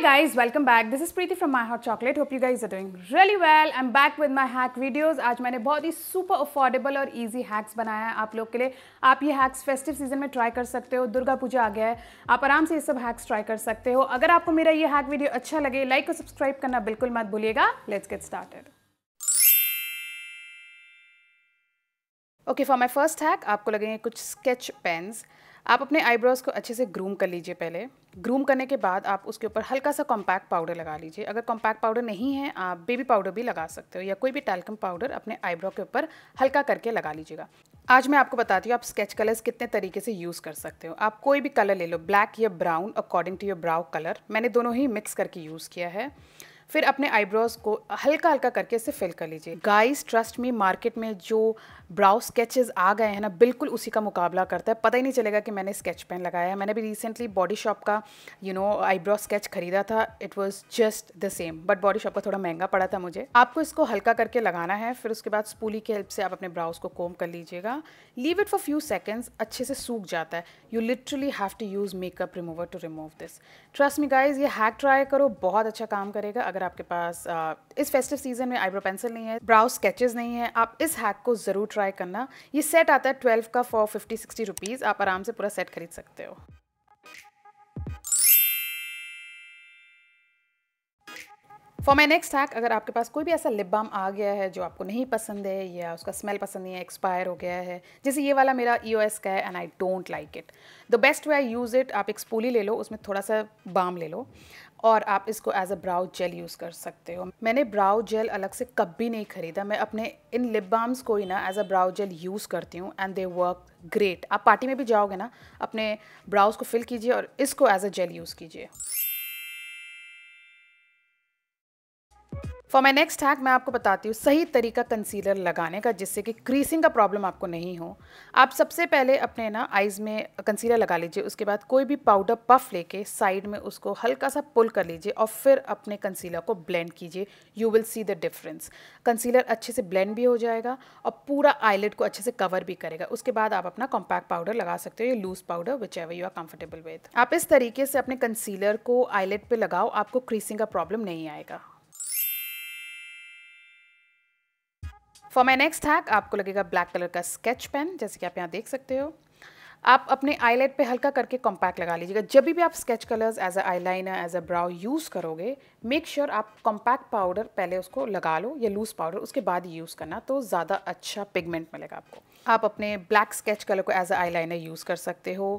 Hi guys, welcome back. This is Preeti from My Hot Chocolate. Hope you guys are doing really well. I'm back with my hack videos. आज मैंने बहुत ही super affordable और easy hacks बनाया है आप लोग के लिए आप ये hacks festive season में try कर सकते हो दुर्गा पूजा आ गया है आप आराम से ये सब hacks try कर सकते हो अगर आपको मेरा ये hack video अच्छा लगे like और subscribe करना बिल्कुल मत भूलिएगा Let's get started. Okay, for my first hack, आपको लगेंगे कुछ sketch pens. आप अपने आईब्रोज़ को अच्छे से ग्रूम कर लीजिए पहले ग्रूम करने के बाद आप उसके ऊपर हल्का सा कॉम्पैक्ट पाउडर लगा लीजिए अगर कॉम्पैक्ट पाउडर नहीं है आप बेबी पाउडर भी लगा सकते हो या कोई भी टैल्कम पाउडर अपने आईब्रो के ऊपर हल्का करके लगा लीजिएगा आज मैं आपको बताती हूँ आप स्केच कलर्स कितने तरीके से यूज़ कर सकते हो आप कोई भी कलर ले लो ब्लैक या brown according to your brow colour मैंने दोनों ही मिक्स करके यूज़ किया है फिर अपने आईब्रोज को हल्का हल्का करके इसे फिल कर लीजिए गाइस ट्रस्ट मी मार्केट में जो ब्राउ स्केचेस आ गए हैं ना बिल्कुल उसी का मुकाबला करता है पता ही नहीं चलेगा कि मैंने स्केच पेन लगाया है मैंने भी रिसेंटली बॉडी शॉप का यू नो आईब्रो स्केच खरीदा था it was just the same but Body Shop का थोड़ा महंगा पड़ा था मुझे आपको इसको हल्का करके लगाना है फिर उसके बाद स्पूली की हेल्प से आप अपने ब्राउज को कोम कर लीजिएगा leave it for few seconds अच्छे से सूख जाता है you literally have to use makeup remover to remove this trust me guys ये हैक ट्राई करो बहुत अच्छा काम करेगा अगर अगर आपके पास आ, इस फेस्टिव सीजन में आईब्रो पेंसिल नहीं है ब्राउ स्केचेस नहीं है आप इस हैक को ज़रूर ट्राई करना ये सेट आता है ट्वेल्व का फॉर फिफ्टी सिक्सटी रुपीज़ आप आराम से पूरा सेट खरीद सकते हो फॉर माई नेक्स्ट हैक अगर आपके पास कोई भी ऐसा लिप बाम आ गया है जो आपको नहीं पसंद है या उसका स्मेल पसंद नहीं है एक्सपायर हो गया है जैसे ये वाला मेरा ई ओ एस का है and I don't like it the best way I use it आप एक स्पूली ले लो उसमें थोड़ा सा बाम ले लो और आप इसको as a brow gel use कर सकते हो मैंने ब्राउ जेल अलग से कभी नहीं ख़रीदा मैं अपने इन लिप बाम्स को ही ना as a brow gel use करती हूँ एंड दे वर्क ग्रेट आप पार्टी में भी जाओगे ना अपने ब्राउज़ को फिल कीजिए और इसको एज अ जेल यूज़ कीजिए फॉर माई नेक्स्ट हैक मैं आपको बताती हूँ सही तरीका कंसीलर लगाने का जिससे कि क्रीसिंग का प्रॉब्लम आपको नहीं हो आप सबसे पहले अपने ना आइज़ में कंसीलर लगा लीजिए उसके बाद कोई भी पाउडर पफ लेके साइड में उसको हल्का सा पुल कर लीजिए और फिर अपने कंसीलर को ब्लेंड कीजिए you will see the difference concealer अच्छे से ब्लेंड भी हो जाएगा और पूरा आईलेट को अच्छे से कवर भी करेगा उसके बाद आप अपना कॉम्पैक्ट पाउडर लगा सकते हो या loose powder whichever you are comfortable with आप इस तरीके से अपने कंसीलर को आईलेट पर लगाओ आपको क्रीसिंग का प्रॉब्लम नहीं आएगा फॉर माई नेक्स्ट हैक आपको लगेगा ब्लैक कलर का स्केच पेन जैसे कि आप यहाँ देख सकते हो आप अपने आईलाइट पे हल्का करके कॉम्पैक्ट लगा लीजिएगा जब भी आप sketch colours as a eyeliner as a brow use करोगे मेक श्योर sure आप कॉम्पैक्ट पाउडर पहले उसको लगा लो या लूज़ पाउडर उसके बाद ही यूज़ करना तो ज़्यादा अच्छा पिगमेंट मिलेगा आपको आप अपने ब्लैक स्केच कलर को as a eyeliner use कर सकते हो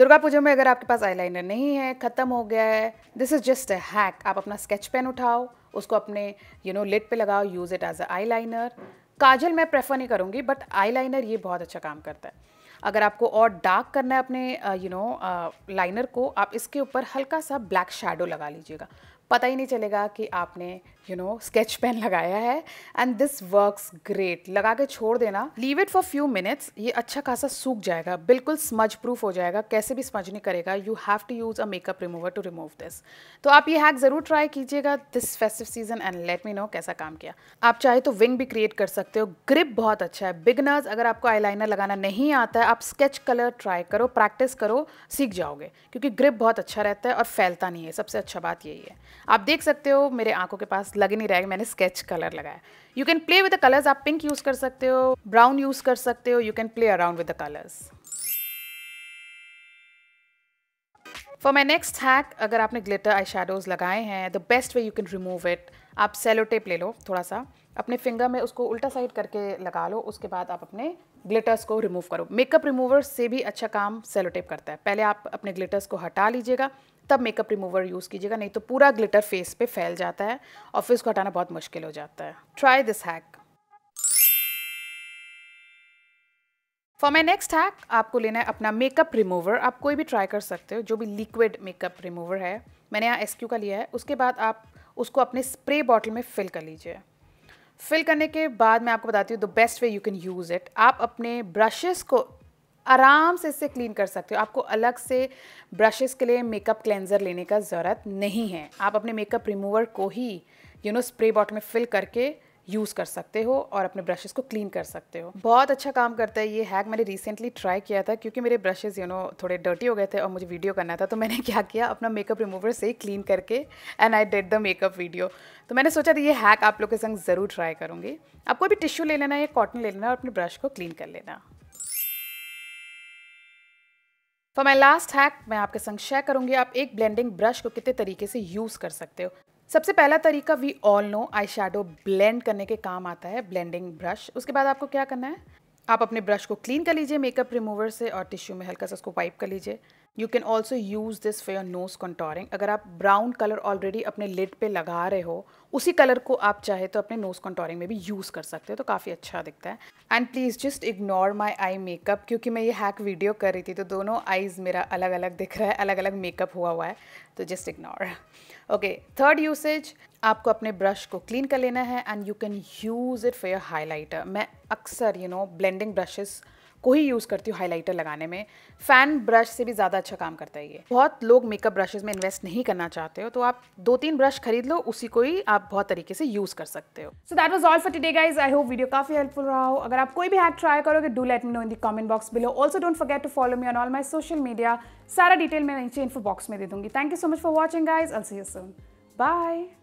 दुर्गा पूजा में अगर आपके पास लाइनर नहीं है ख़त्म हो गया है this is just a hack आप अपना स्केच पेन उठाओ उसको अपने यू नो लिट पे लगाओ use it as a liner काजल मैं प्रेफर नहीं करूँगी बट आईलाइनर ये बहुत अच्छा काम करता है अगर आपको और डार्क करना है अपने यू नो लाइनर को आप इसके ऊपर हल्का सा ब्लैक शेडो लगा लीजिएगा पता ही नहीं चलेगा कि आपने यू नो स्केच पेन लगाया है एंड दिस वर्क्स ग्रेट लगा के छोड़ देना leave it for few minutes ये अच्छा खासा सूख जाएगा बिल्कुल स्मज प्रूफ हो जाएगा कैसे भी स्मज नहीं करेगा you have to use a makeup remover to remove this तो आप ये हैक ज़रूर ट्राई कीजिएगा this festive season and let me know कैसा काम किया आप चाहे तो विंग भी क्रिएट कर सकते हो ग्रिप बहुत अच्छा है बिगनर्स अगर आपको आई लगाना नहीं आता है आप स्केच कलर ट्राई करो प्रैक्टिस करो सीख जाओगे क्योंकि ग्रिप बहुत अच्छा रहता है और फैलता नहीं है सबसे अच्छा बात यही है आप देख सकते हो मेरे आंखों के पास लग नहीं रहा है मैंने स्केच कलर लगाया you can play with the colours आप पिंक यूज़ कर सकते हो ब्राउन यूज़ कर सकते हो you can play around with the colours for my next hack अगर आपने ग्लिटर आई शेडोज़ लगाए हैं the best way you can remove it आप सेलो टेप ले लो थोड़ा सा अपने फिंगर में उसको उल्टा साइड करके लगा लो उसके बाद आप अपने ग्लिटर्स को रिमूव करो मेकअप रिमूवर से भी अच्छा काम सेलो टेप करता है पहले आप अपने ग्लिटर्स को हटा लीजिएगा तब मेकअप रिमूवर यूज़ कीजिएगा नहीं तो पूरा ग्लिटर फेस पे फैल जाता है और फिर उसको हटाना बहुत मुश्किल हो जाता है try this hack for my next hack आपको लेना है अपना मेकअप रिमूवर आप कोई भी ट्राई कर सकते हो जो भी लिक्विड मेकअप रिमूवर है मैंने यहाँ एस का लिया है उसके बाद आप उसको अपने स्प्रे बॉटल में फिल कर लीजिए फिल करने के बाद मैं आपको बताती हूँ the best way you can use it आप अपने ब्रशेस को आराम से इससे क्लीन कर सकते हो आपको अलग से ब्रशेस के लिए मेकअप क्लेंजर लेने का ज़रूरत नहीं है आप अपने मेकअप रिमूवर को ही यू नो स्प्रे बॉटल में फिल करके यूज़ कर सकते हो और अपने ब्रशेस को क्लीन कर सकते हो बहुत अच्छा काम करता है ये हैक मैंने रिसेंटली ट्राई किया था क्योंकि मेरे ब्रशेस यू नो थोड़े डर्टी हो गए थे और मुझे वीडियो करना था तो मैंने क्या किया अपना मेकअप रिमूवर से ही क्लीन करके and I did the makeup video तो मैंने सोचा था ये हैक आप लोग के संग ज़रूर ट्राई करूँगी आपको भी टिश्यू ले लेना या कॉटन ले लेना और अपने ब्रश को क्लीन कर लेना फॉर माई लास्ट हैक मैं आपके संग शेयर करूंगी आप एक ब्लेंडिंग ब्रश को कितने तरीके से यूज़ कर सकते हो सबसे पहला तरीका we all know eye shadow blend करने के काम आता है ब्लेंडिंग ब्रश उसके बाद आपको क्या करना है आप अपने ब्रश को क्लीन कर लीजिए मेकअप रिमूवर से और टिश्यू में हल्का सा उसको वाइप कर लीजिए you can also use this for your nose contouring अगर आप ब्राउन कलर ऑलरेडी अपने लिड पे लगा रहे हो उसी कलर को आप चाहे तो अपने नोज़ कंटोरिंग में भी यूज़ कर सकते हो तो काफ़ी अच्छा दिखता है and please just ignore my eye makeup क्योंकि मैं ये हैक वीडियो कर रही थी तो दोनों आईज़ मेरा अलग अलग दिख रहा है अलग अलग मेकअप हुआ हुआ है तो just ignore okay third usage आपको अपने ब्रश को क्लीन कर लेना है and you can use it for your highlighter मैं अक्सर यू नो ब्लेंडिंग ब्रशेज़ को ही यूज़ करती हूँ हाइलाइटर लगाने में फ़ैन ब्रश से भी ज़्यादा अच्छा काम करता है ये बहुत लोग मेकअप ब्रशेज़ में इन्वेस्ट नहीं करना चाहते हो तो आप दो तीन ब्रश खरीद लो उसी को ही आप बहुत तरीके से यूज़ कर सकते हो so that was all for today guys I hope video काफ़ी हेल्पफुल रहा हो अगर आप कोई भी हैक ट्राई करोगे do let me know in the comment box below also don't forget to follow me on all my social media सारा detail मैं नीचे इन्फो बॉक्स में दे दूंगी thank you so much for watching guys I'll see you bye